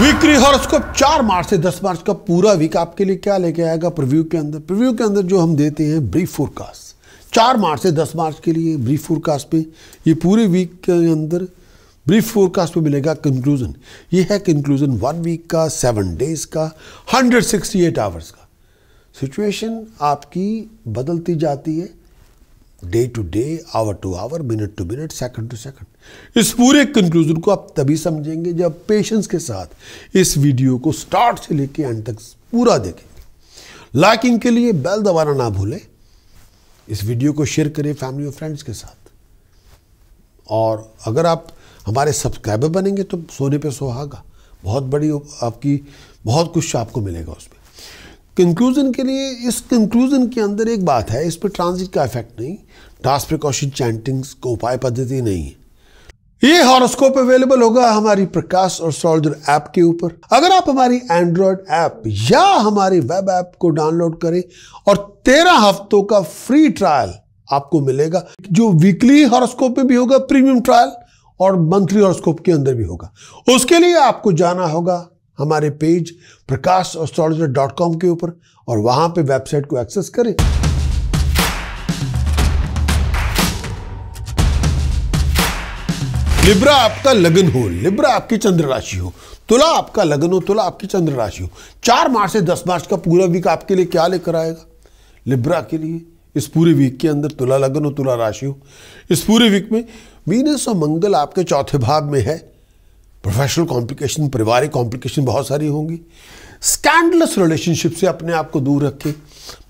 weekly horoscope चार मार्च से दस मार्च का पूरा वीक आपके लिए क्या लेके आएगा प्रिव्यू के अंदर प्रिव्यू के अंदर जो हम देते हैं ब्रीफ फोरकास्ट चार मार्च से दस मार्च के लिए ब्रीफ फोरकास्ट पे ये पूरे वीक के अंदर ब्रीफ फोरकास्ट पे मिलेगा कंक्लूजन ये है कंक्लूजन वन वीक का सेवन डेज का हंड्रेड सिक्सटी एट आवर्स का सिचुएशन आपकी बदलती जाती है day to day hour to hour minute to minute second to second इस पूरे कंक्लूजन को आप तभी समझेंगे जब पेशेंस के साथ इस वीडियो को स्टार्ट से लेके एंड तक पूरा देखेंगे लाइकिंग के लिए बेल दबाना ना भूलें इस वीडियो को शेयर करें फैमिली और फ्रेंड्स के साथ और अगर आप हमारे सब्सक्राइबर बनेंगे तो सोने पे सुहागा बहुत बड़ी आपकी बहुत कुछ आपको मिलेगा उसमें कंक्लूज़न के लिए इस कंक्लूज़न के अंदर एक बात है इस पर ट्रांजिट का इफेक्ट नहीं डांस प्रिकॉशन चैंटिंग्स को उपाय पद्धति नहीं है ये हॉरोस्कोप अवेलेबल होगा हमारी प्रकाश और सोल्जर ऐप के ऊपर अगर आप हमारी एंड्रॉयड ऐप या हमारी वेब ऐप को डाउनलोड करें और तेरह हफ्तों का फ्री ट्रायल आपको मिलेगा जो वीकली हॉरोस्कोप में भी होगा प्रीमियम ट्रायल और मंथली हॉरोस्कोप के अंदर भी होगा उसके लिए आपको जाना होगा हमारे page Prakash astrologer dot com के ऊपर और वहां पे वेबसाइट को एक्सेस करें लिब्रा आपका लगन हो लिब्रा आपकी चंद्र राशि हो तुला आपका लगन हो तुला आपकी चंद्र राशि हो चार मार्च से दस मार्च का पूरा वीक आपके लिए क्या लेकर आएगा लिब्रा के लिए इस पूरे वीक के अंदर तुला लगन हो तुला राशि हो इस पूरे वीक में वीनस और मंगल आपके चौथे भाव में है प्रोफेशनल कॉम्प्लिकेशन पारिवारिक कॉम्प्लिकेशन बहुत सारी होंगी स्कैंडलस रिलेशनशिप से अपने आप को दूर रखें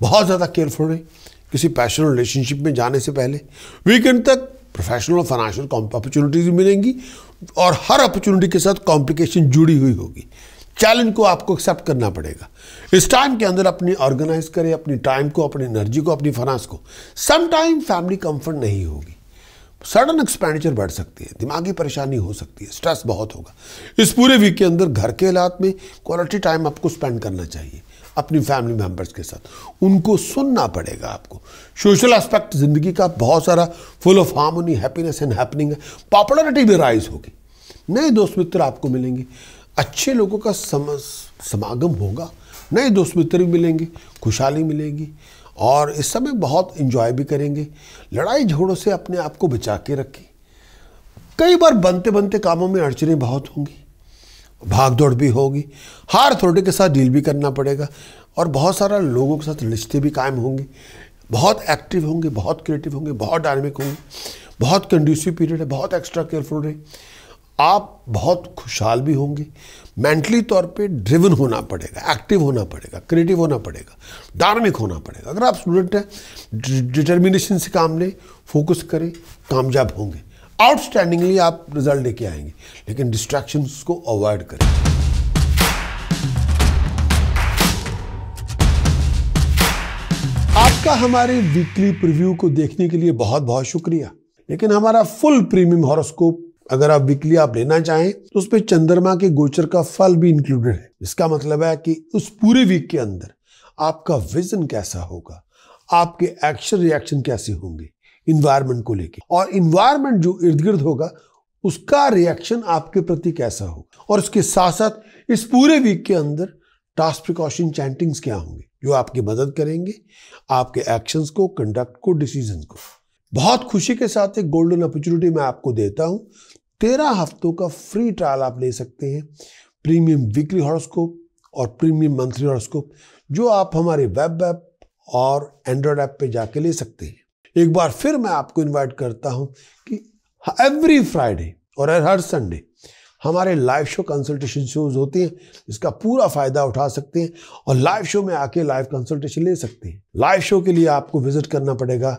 बहुत ज़्यादा केयरफुल रहें किसी पैशनल रिलेशनशिप में जाने से पहले वीकेंड तक प्रोफेशनल और फाइनेंशियल अपॉर्चुनिटीज मिलेंगी और हर अपॉर्चुनिटी के साथ कॉम्प्लिकेशन जुड़ी हुई होगी चैलेंज को आपको एक्सेप्ट करना पड़ेगा इस टाइम के अंदर अपनी ऑर्गेनाइज करें अपनी टाइम को अपनी एनर्जी को अपनी फाइनेंस को समटाइम फैमिली कंफर्ट नहीं होगी सडन एक्सपेंडिचर बढ़ सकती है दिमागी परेशानी हो सकती है स्ट्रेस बहुत होगा इस पूरे वीक के अंदर घर के हालात में क्वालिटी टाइम आपको स्पेंड करना चाहिए अपनी फैमिली मेंबर्स के साथ उनको सुनना पड़ेगा आपको सोशल एस्पेक्ट ज़िंदगी का बहुत सारा full of harmony happiness and happening है पॉपुलरिटी भी राइज होगी नए दोस्त मित्र आपको मिलेंगे अच्छे लोगों का सम समागम होगा नए दोस्त मित्र भी मिलेंगे खुशहाली मिलेगी और इस समय बहुत इंजॉय भी करेंगे लड़ाई झगड़ों से अपने आप को बचा के रखें कई बार बनते बनते कामों में अड़चने बहुत होंगी भाग दौड़ भी होगी हार थोड़े के साथ डील भी करना पड़ेगा और बहुत सारा लोगों के साथ रिश्ते भी कायम होंगे बहुत एक्टिव होंगे बहुत क्रिएटिव होंगे बहुत डायनेमिक होंगे बहुत कंड्यूसिव पीरियड है बहुत एक्स्ट्रा केयरफुल रहे आप बहुत खुशहाल भी होंगे मेंटली तौर पे ड्रिवन होना पड़ेगा एक्टिव होना पड़ेगा क्रिएटिव होना पड़ेगा धार्मिक होना पड़ेगा अगर आप स्टूडेंट हैं डिटर्मिनेशन से काम लें फोकस करें कामयाब होंगे आउटस्टैंडिंगली आप रिजल्ट लेके आएंगे लेकिन डिस्ट्रैक्शन को अवॉइड करें आपका हमारे वीकली प्रीव्यू को देखने के लिए बहुत बहुत शुक्रिया लेकिन हमारा फुल प्रीमियम हॉरोस्कोप अगर आप वीकली आप लेना चाहें तो उस पर चंद्रमा के गोचर का फल भी इंक्लूडेड है इसका मतलब है कि उस पूरे वीक के अंदर आपका विजन कैसा होगा आपके एक्शन रिएक्शन कैसे होंगे इन्वायरमेंट को लेके और इन्वायरमेंट जो इर्द गिर्द होगा उसका रिएक्शन आपके प्रति कैसा होगा और उसके साथ साथ इस पूरे वीक के अंदर टास्क प्रिकॉशन चैंटिंग्स क्या होंगे जो आपकी मदद करेंगे आपके एक्शंस को कंडक्ट को डिसीजन को बहुत खुशी के साथ एक गोल्डन अपॉर्चुनिटी मैं आपको देता हूं तेरह हफ्तों का फ्री ट्रायल आप ले सकते हैं प्रीमियम वीकली हॉरोस्कोप और प्रीमियम मंथली हॉरोस्कोप जो आप हमारे वेब ऐप और एंड्रॉयड ऐप पे जाके ले सकते हैं एक बार फिर मैं आपको इनवाइट करता हूं कि एवरी फ्राइडे और हर संडे हमारे लाइव शो कंसल्टेशन शोज होते हैं इसका पूरा फ़ायदा उठा सकते हैं और लाइव शो में आके लाइव कंसल्टेशन ले सकते हैं लाइव शो के लिए आपको विजिट करना पड़ेगा